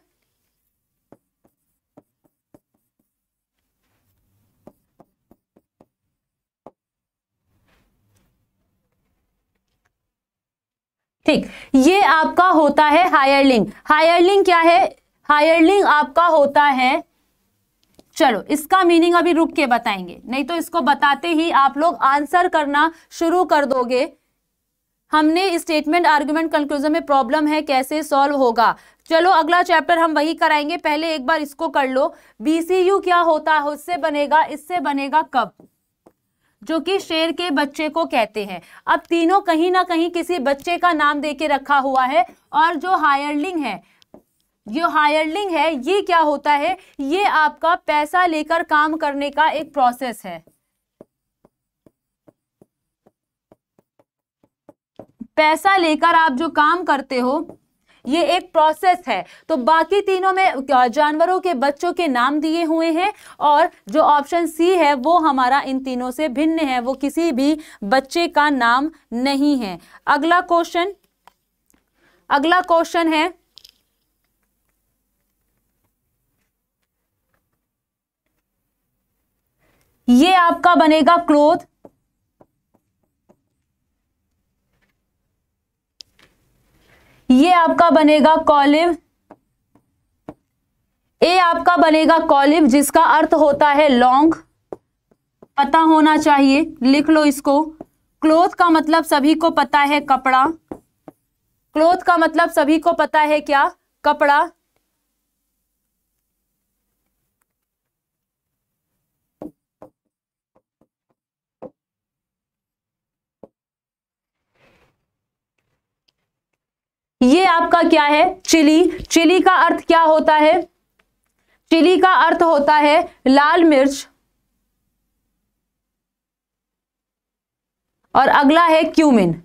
ठीक ये आपका होता है हायरलिंग हायरलिंग क्या है हायरलिंग आपका होता है चलो इसका मीनिंग अभी रुक के बताएंगे नहीं तो इसको बताते ही आप लोग आंसर करना शुरू कर दोगे हमने स्टेटमेंट आर्गुमेंट कंक्लूजन में प्रॉब्लम है कैसे सॉल्व होगा चलो अगला चैप्टर हम वही कराएंगे पहले एक बार इसको कर लो बीसीयू क्या होता है उससे बनेगा इससे बनेगा कब जो कि शेर के बच्चे को कहते हैं अब तीनों कहीं ना कहीं किसी बच्चे का नाम देके रखा हुआ है और जो हायरलिंग है जो हायरलिंग है ये क्या होता है ये आपका पैसा लेकर काम करने का एक प्रोसेस है पैसा लेकर आप जो काम करते हो ये एक प्रोसेस है तो बाकी तीनों में जानवरों के बच्चों के नाम दिए हुए हैं और जो ऑप्शन सी है वो हमारा इन तीनों से भिन्न है वो किसी भी बच्चे का नाम नहीं है अगला क्वेश्चन अगला क्वेश्चन है ये आपका बनेगा क्लोथ ये आपका बनेगा कॉलिव ए आपका बनेगा कॉलिव जिसका अर्थ होता है लॉन्ग पता होना चाहिए लिख लो इसको क्लोथ का मतलब सभी को पता है कपड़ा क्लोथ का मतलब सभी को पता है क्या कपड़ा ये आपका क्या है चिली चिली का अर्थ क्या होता है चिली का अर्थ होता है लाल मिर्च और अगला है क्यूमिन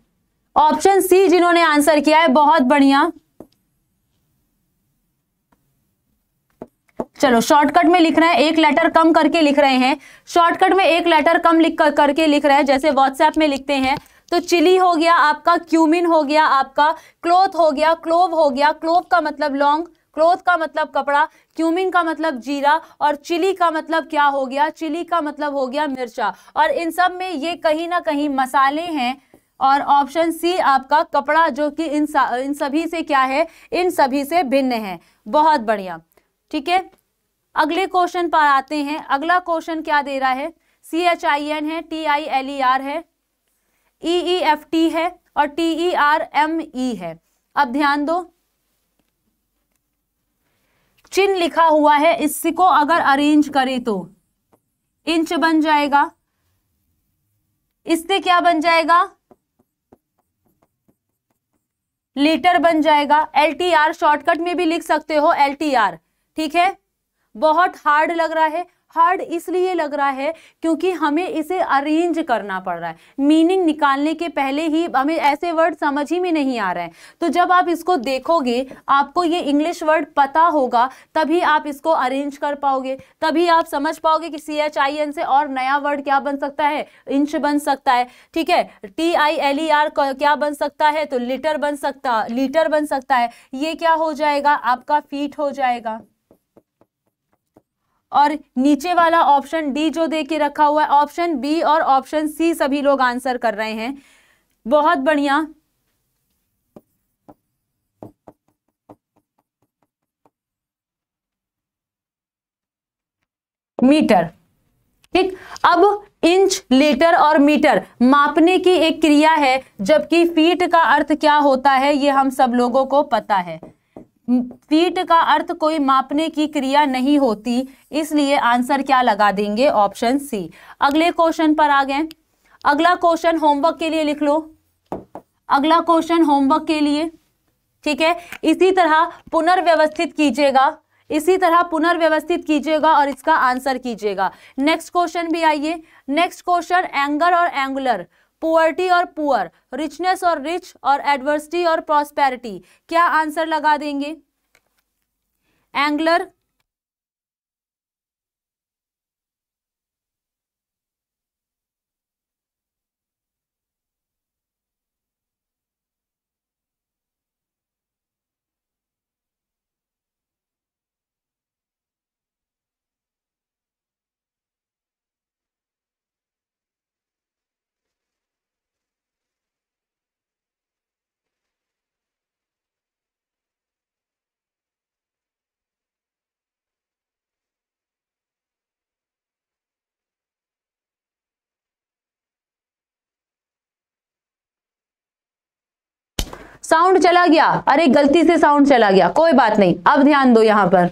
ऑप्शन सी जिन्होंने आंसर किया है बहुत बढ़िया चलो शॉर्टकट में लिख रहे हैं एक लेटर कम करके लिख रहे हैं शॉर्टकट में एक लेटर कम लिख कर, करके लिख रहे हैं जैसे व्हाट्सएप में लिखते हैं तो चिली हो गया आपका क्यूमिन हो गया आपका क्लोथ हो गया क्लोव हो गया क्लोव का मतलब लॉन्ग क्लोथ का मतलब कपड़ा क्यूमिन का मतलब जीरा और चिली का मतलब क्या हो गया चिली का मतलब हो गया मिर्चा और इन सब में ये कहीं ना कहीं मसाले हैं और ऑप्शन सी आपका कपड़ा जो कि इन इन सभी से क्या है इन सभी से भिन्न है बहुत बढ़िया ठीक है अगले क्वेश्चन पर आते हैं अगला क्वेश्चन क्या दे रहा है सी एच आई एन है T I L E R है ई ई एफ टी है और T E R M E है अब ध्यान दो चिन्ह लिखा हुआ है इसको अगर अरेंज करें तो इंच बन जाएगा इससे क्या बन जाएगा लीटर बन जाएगा एल टी आर शॉर्टकट में भी लिख सकते हो एल टी आर ठीक है बहुत हार्ड लग रहा है हार्ड इसलिए लग रहा है क्योंकि हमें इसे अरेंज करना पड़ रहा है मीनिंग निकालने के पहले ही हमें ऐसे वर्ड समझ ही में नहीं आ रहे हैं तो जब आप इसको देखोगे आपको ये इंग्लिश वर्ड पता होगा तभी आप इसको अरेंज कर पाओगे तभी आप समझ पाओगे कि सी एच आई एन से और नया वर्ड क्या बन सकता है इंच बन सकता है ठीक है T I L E R क्या बन सकता है तो लीटर बन सकता लीटर बन सकता है ये क्या हो जाएगा आपका फीट हो जाएगा और नीचे वाला ऑप्शन डी जो दे के रखा हुआ है ऑप्शन बी और ऑप्शन सी सभी लोग आंसर कर रहे हैं बहुत बढ़िया मीटर ठीक अब इंच लीटर और मीटर मापने की एक क्रिया है जबकि फीट का अर्थ क्या होता है ये हम सब लोगों को पता है फीट का अर्थ कोई मापने की क्रिया नहीं होती इसलिए आंसर क्या लगा देंगे ऑप्शन सी अगले क्वेश्चन पर आ गए अगला क्वेश्चन होमवर्क के लिए लिख लो अगला क्वेश्चन होमवर्क के लिए ठीक है इसी तरह पुनर्व्यवस्थित कीजिएगा इसी तरह पुनर्व्यवस्थित कीजिएगा और इसका आंसर कीजिएगा नेक्स्ट क्वेश्चन भी आइए नेक्स्ट क्वेश्चन एंगर और एंगुलर पुअर्टी और पुअर रिचनेस और रिच और एडवर्सिटी और प्रॉस्पेरिटी क्या आंसर लगा देंगे एंगलर साउंड चला गया अरे गलती से साउंड चला गया कोई बात नहीं अब ध्यान दो यहां पर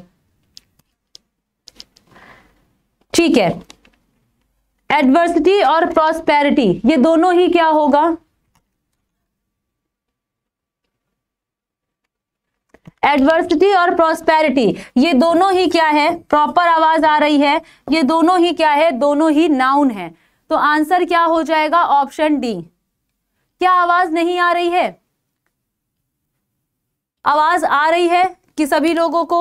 ठीक है एडवर्सिटी और प्रॉस्पेरिटी ये दोनों ही क्या होगा एडवर्सिटी और प्रॉस्पेरिटी ये दोनों ही क्या है प्रॉपर आवाज आ रही है ये दोनों ही क्या है दोनों ही नाउन है तो आंसर क्या हो जाएगा ऑप्शन डी क्या आवाज नहीं आ रही है आवाज आ रही है कि सभी लोगों को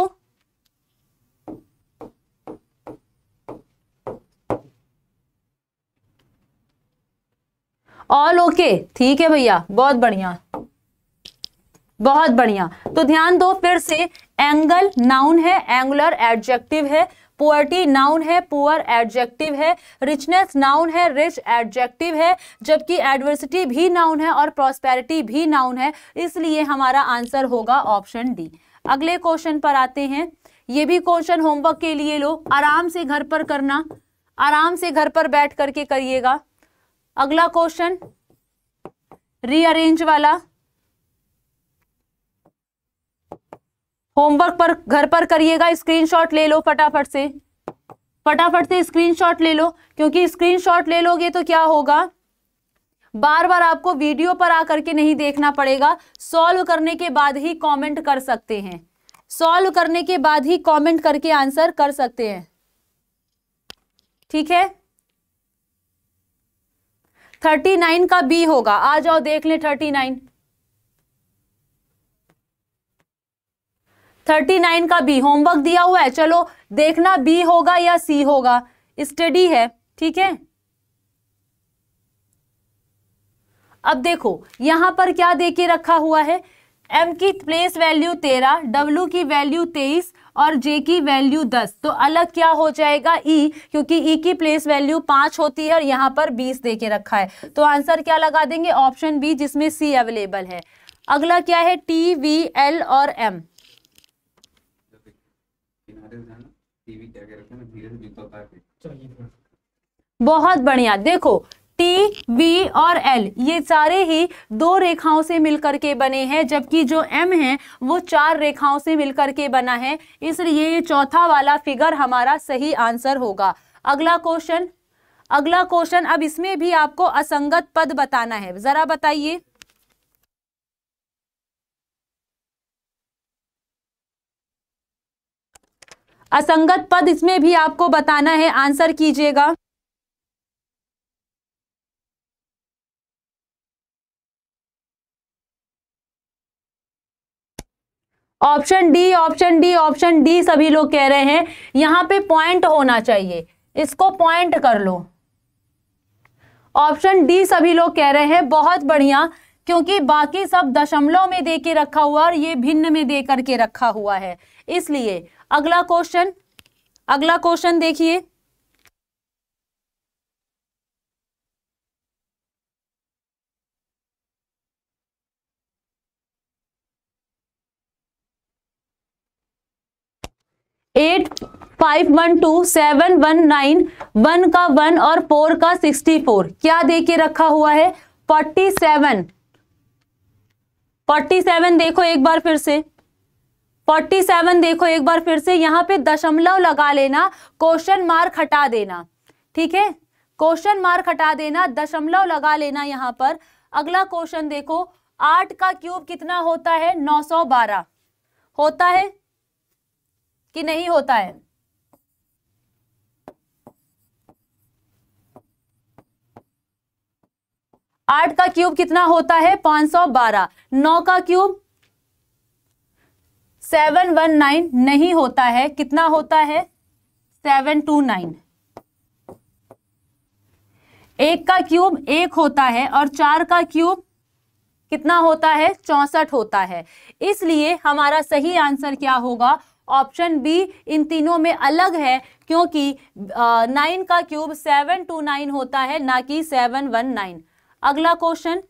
ऑल ओके ठीक है भैया बहुत बढ़िया बहुत बढ़िया तो ध्यान दो फिर से एंगल नाउन है एंगुलर एडजेक्टिव है पुअर्टी नाउन है पुअर एडजेक्टिव है रिचनेस नाउन है रिच एडजेक्टिव है जबकि एडवर्सिटी भी नाउन है और प्रॉस्पेरिटी भी नाउन है इसलिए हमारा आंसर होगा ऑप्शन डी अगले क्वेश्चन पर आते हैं ये भी क्वेश्चन होमवर्क के लिए लो आराम से घर पर करना आराम से घर पर बैठ करके करिएगा अगला क्वेश्चन रीअरेंज वाला होमवर्क पर घर पर करिएगा स्क्रीनशॉट ले लो फटाफट से फटाफट से स्क्रीनशॉट ले लो क्योंकि स्क्रीनशॉट ले लोगे तो क्या होगा बार बार आपको वीडियो पर आकर के नहीं देखना पड़ेगा सॉल्व करने के बाद ही कमेंट कर सकते हैं सॉल्व करने के बाद ही कमेंट करके आंसर कर सकते हैं ठीक है थर्टी नाइन का बी होगा आ जाओ देख ले थर्टी नाइन थर्टी नाइन का बी होमवर्क दिया हुआ है चलो देखना बी होगा या सी होगा स्टडी है ठीक है अब देखो यहां पर क्या दे के रखा हुआ है एम की प्लेस वैल्यू तेरह डब्ल्यू की वैल्यू तेईस और जे की वैल्यू दस तो अलग क्या हो जाएगा ई e, क्योंकि ई e की प्लेस वैल्यू पांच होती है और यहाँ पर बीस दे के रखा है तो आंसर क्या लगा देंगे ऑप्शन बी जिसमें सी अवेलेबल है अगला क्या है टी वी एल और एम तो बहुत बढ़िया देखो टी वी और एल ये सारे ही दो रेखाओं से मिलकर के बने हैं जबकि जो एम है वो चार रेखाओं से मिलकर के बना है इसलिए ये चौथा वाला फिगर हमारा सही आंसर होगा अगला क्वेश्चन अगला क्वेश्चन अब इसमें भी आपको असंगत पद बताना है जरा बताइए असंगत पद इसमें भी आपको बताना है आंसर कीजिएगा option D option D option D सभी लोग कह रहे हैं यहां पे पॉइंट होना चाहिए इसको पॉइंट कर लो ऑप्शन डी सभी लोग कह रहे हैं बहुत बढ़िया क्योंकि बाकी सब दशमलव में दे के रखा हुआ और ये भिन्न में दे करके रखा हुआ है इसलिए अगला क्वेश्चन अगला क्वेश्चन देखिए eight five one two seven one nine one का वन और फोर का सिक्सटी फोर क्या दे के रखा हुआ है फोर्टी सेवन फोर्टी सेवन देखो एक बार फिर से फोर्टी सेवन देखो एक बार फिर से यहाँ पे दशमलव लगा लेना क्वेश्चन मार्क हटा देना ठीक है क्वेश्चन मार्क हटा देना दशमलव लगा लेना यहाँ पर अगला क्वेश्चन देखो आठ का क्यूब कितना होता है नौ सौ बारह होता है कि नहीं होता है आठ का क्यूब कितना होता है पांच सौ बारह नौ का क्यूब सेवन वन नाइन नहीं होता है कितना होता है सेवन टू नाइन एक का क्यूब एक होता है और चार का क्यूब कितना होता है चौसठ होता है इसलिए हमारा सही आंसर क्या होगा ऑप्शन बी इन तीनों में अलग है क्योंकि नाइन का क्यूब सेवन टू नाइन होता है ना कि सेवन वन नाइन अगला क्वेश्चन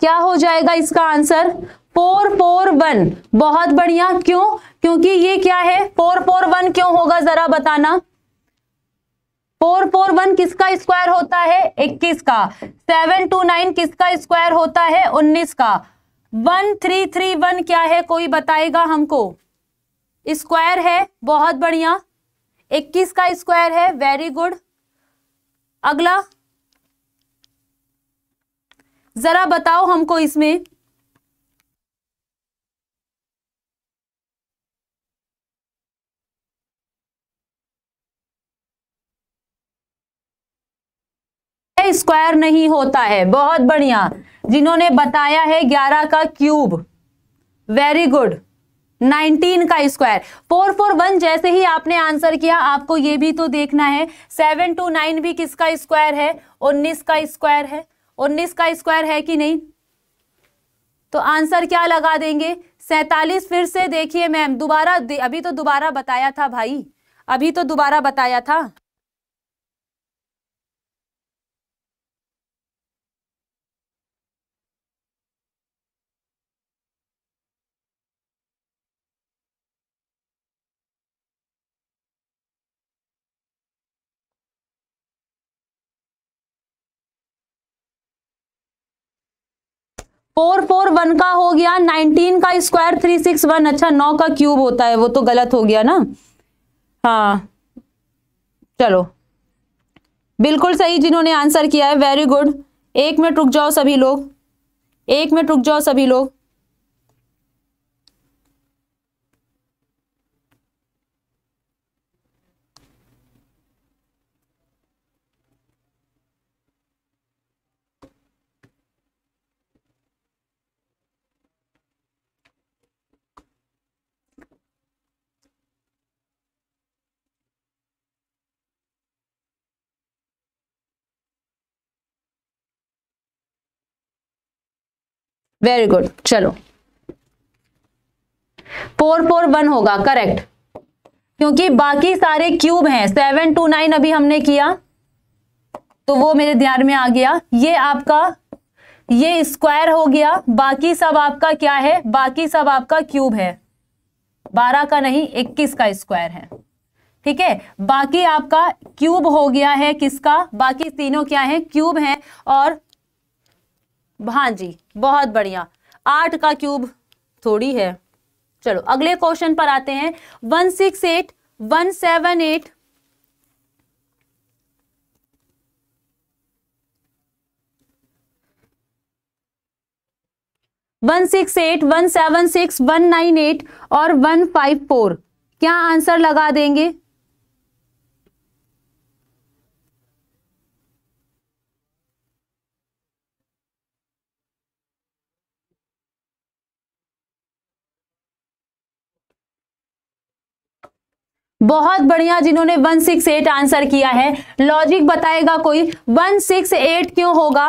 क्या हो जाएगा इसका आंसर फोर फोर वन बहुत बढ़िया क्यों क्योंकि ये क्या है फोर फोर वन क्यों होगा जरा बताना फोर फोर वन किसका स्क्वायर होता है इक्कीस का सेवन टू नाइन किसका स्क्वायर होता है उन्नीस का वन थ्री थ्री वन क्या है कोई बताएगा हमको स्क्वायर है बहुत बढ़िया इक्कीस का स्क्वायर है वेरी गुड अगला जरा बताओ हमको इसमें स्क्वायर नहीं होता है बहुत बढ़िया जिन्होंने बताया है ग्यारह का क्यूब वेरी गुड 19 का स्क्वायर 441 जैसे ही आपने आंसर किया आपको ये भी तो देखना है 729 भी किसका स्क्वायर है 19 का स्क्वायर है उन्नीस का स्क्वायर है कि नहीं तो आंसर क्या लगा देंगे सैतालीस फिर से देखिए मैम दोबारा अभी तो दोबारा बताया था भाई अभी तो दोबारा बताया था फोर फोर वन का हो गया नाइनटीन का स्क्वायर थ्री सिक्स वन अच्छा नौ का क्यूब होता है वो तो गलत हो गया ना हाँ चलो बिल्कुल सही जिन्होंने आंसर किया है वेरी गुड एक मिनट रुक जाओ सभी लोग एक मिनट रुक जाओ सभी लोग वेरी गुड चलो फोर फोर वन होगा करेक्ट क्योंकि बाकी सारे क्यूब हैं सेवन टू नाइन अभी हमने किया तो वो मेरे ध्यान में आ गया ये आपका ये स्क्वायर हो गया बाकी सब आपका क्या है बाकी सब आपका क्यूब है बारह का नहीं इक्कीस का स्क्वायर है ठीक है बाकी आपका क्यूब हो गया है किसका बाकी तीनों क्या है क्यूब है और हाँ जी बहुत बढ़िया आठ का क्यूब थोड़ी है चलो अगले क्वेश्चन पर आते हैं one six eight one seven eight one six eight one seven six one nine eight और वन फाइव फोर क्या आंसर लगा देंगे बहुत बढ़िया जिन्होंने 168 आंसर किया है लॉजिक बताएगा कोई 168 क्यों होगा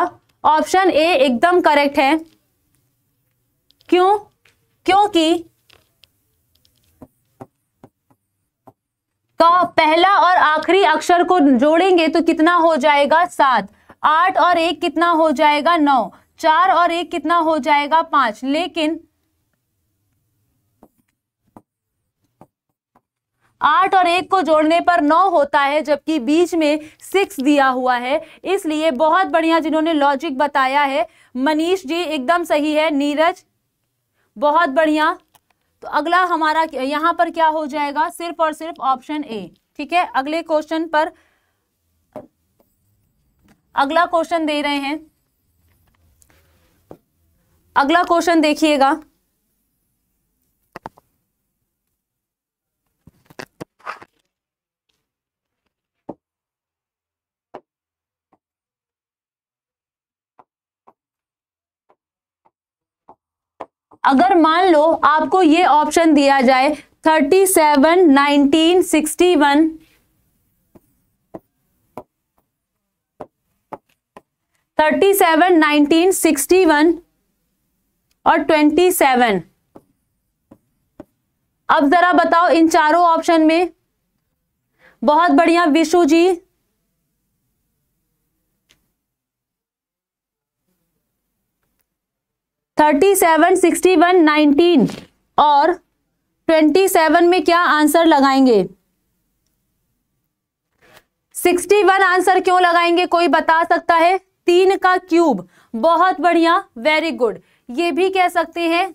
ऑप्शन ए एकदम करेक्ट है क्यों क्योंकि का पहला और आखिरी अक्षर को जोड़ेंगे तो कितना हो जाएगा सात आठ और एक कितना हो जाएगा नौ चार और एक कितना हो जाएगा पांच लेकिन आठ और एक को जोड़ने पर नौ होता है जबकि बीच में सिक्स दिया हुआ है इसलिए बहुत बढ़िया जिन्होंने लॉजिक बताया है मनीष जी एकदम सही है नीरज बहुत बढ़िया तो अगला हमारा यहां पर क्या हो जाएगा सिर्फ और सिर्फ ऑप्शन ए ठीक है अगले क्वेश्चन पर अगला क्वेश्चन दे रहे हैं अगला क्वेश्चन देखिएगा अगर मान लो आपको ये ऑप्शन दिया जाए thirty seven nineteen sixty one thirty seven nineteen sixty one और ट्वेंटी सेवन अब जरा बताओ इन चारों ऑप्शन में बहुत बढ़िया Vishu ji thirty seven sixty one nineteen और ट्वेंटी सेवन में क्या आंसर लगाएंगे सिक्सटी वन आंसर क्यों लगाएंगे कोई बता सकता है तीन का क्यूब बहुत बढ़िया वेरी गुड ये भी कह सकते हैं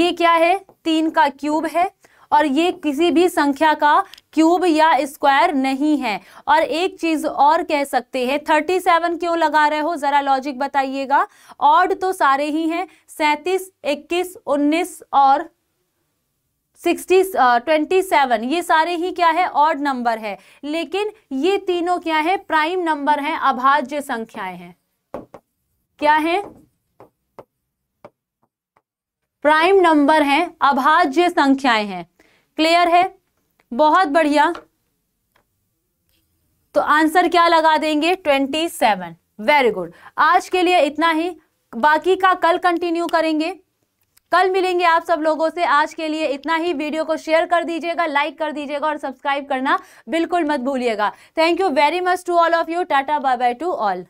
ये क्या है तीन का क्यूब है और ये किसी भी संख्या का क्यूब या स्क्वायर नहीं है और एक चीज और कह सकते हैं थर्टी सेवन क्यों लगा रहे हो जरा लॉजिक बताइएगा ऑड तो सारे ही हैं सैंतीस इक्कीस उन्नीस और सिक्सटी ट्वेंटी सेवन ये सारे ही क्या है ऑड नंबर है लेकिन ये तीनों क्या है प्राइम नंबर हैं अभाज्य संख्याएं हैं क्या है प्राइम नंबर हैं अभाज्य संख्याएं हैं क्लियर है बहुत बढ़िया तो आंसर क्या लगा देंगे ट्वेंटी सेवन वेरी गुड आज के लिए इतना ही बाकी का कल कंटिन्यू करेंगे कल मिलेंगे आप सब लोगों से आज के लिए इतना ही वीडियो को शेयर कर दीजिएगा लाइक कर दीजिएगा और सब्सक्राइब करना बिल्कुल मत भूलिएगा thank you very much to all of you tata bye bye to all